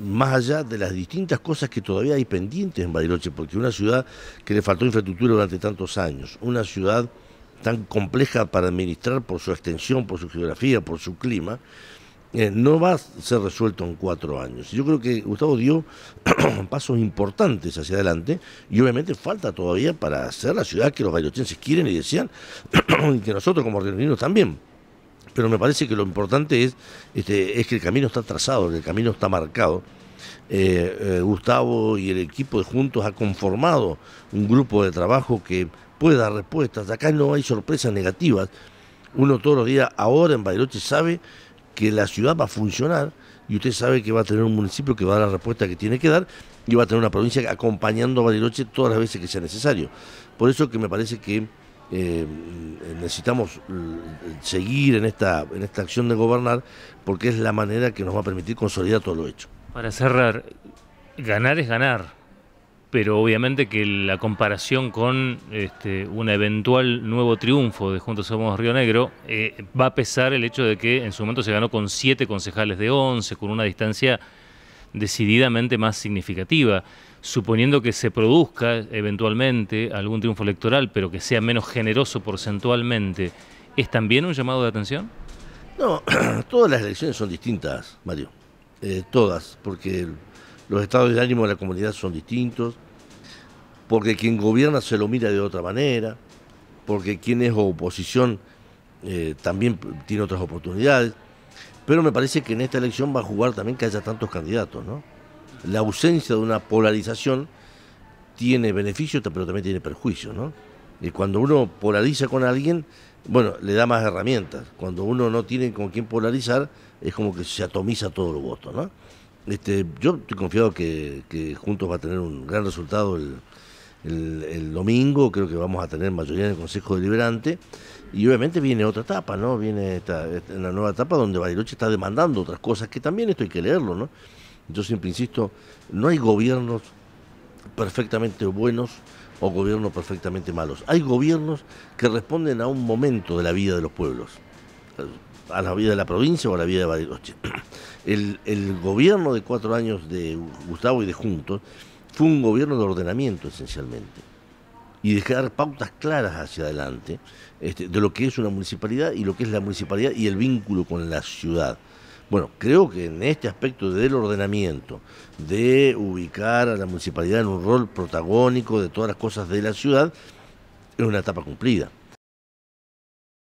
más allá de las distintas cosas que todavía hay pendientes en Bariloche, porque una ciudad que le faltó infraestructura durante tantos años, una ciudad tan compleja para administrar por su extensión, por su geografía, por su clima, eh, no va a ser resuelto en cuatro años. Yo creo que Gustavo dio pasos importantes hacia adelante y obviamente falta todavía para hacer la ciudad que los bailochenses quieren y decían y que nosotros como argentinos también pero me parece que lo importante es, este, es que el camino está trazado, el camino está marcado. Eh, eh, Gustavo y el equipo de Juntos ha conformado un grupo de trabajo que puede dar respuestas. Acá no hay sorpresas negativas. Uno todos los días, ahora en Bariloche, sabe que la ciudad va a funcionar y usted sabe que va a tener un municipio que va a dar la respuesta que tiene que dar y va a tener una provincia acompañando a Bariloche todas las veces que sea necesario. Por eso que me parece que eh, necesitamos eh, seguir en esta, en esta acción de gobernar porque es la manera que nos va a permitir consolidar todo lo hecho. Para cerrar, ganar es ganar, pero obviamente que la comparación con este, un eventual nuevo triunfo de Juntos Somos Río Negro eh, va a pesar el hecho de que en su momento se ganó con siete concejales de once con una distancia decididamente más significativa suponiendo que se produzca eventualmente algún triunfo electoral, pero que sea menos generoso porcentualmente, ¿es también un llamado de atención? No, todas las elecciones son distintas, Mario. Eh, todas, porque los estados de ánimo de la comunidad son distintos, porque quien gobierna se lo mira de otra manera, porque quien es oposición eh, también tiene otras oportunidades. Pero me parece que en esta elección va a jugar también que haya tantos candidatos, ¿no? la ausencia de una polarización tiene beneficios, pero también tiene perjuicios, ¿no? Y cuando uno polariza con alguien, bueno, le da más herramientas. Cuando uno no tiene con quién polarizar, es como que se atomiza todo el voto, ¿no? Este, yo estoy confiado que, Juntos va a tener un gran resultado el, domingo, creo que vamos a tener mayoría en el Consejo Deliberante, y obviamente viene otra etapa, ¿no? Viene esta, una nueva etapa donde Bariloche está demandando otras cosas, que también esto hay que leerlo, ¿no? Yo siempre insisto, no hay gobiernos perfectamente buenos o gobiernos perfectamente malos. Hay gobiernos que responden a un momento de la vida de los pueblos, a la vida de la provincia o a la vida de Bariloche. El, gobierno de cuatro años de Gustavo y de Juntos fue un gobierno de ordenamiento esencialmente y dejar pautas claras hacia adelante este, de lo que es una municipalidad y lo que es la municipalidad y el vínculo con la ciudad. Bueno, creo que en este aspecto del ordenamiento, de ubicar a la municipalidad en un rol protagónico de todas las cosas de la ciudad, es una etapa cumplida.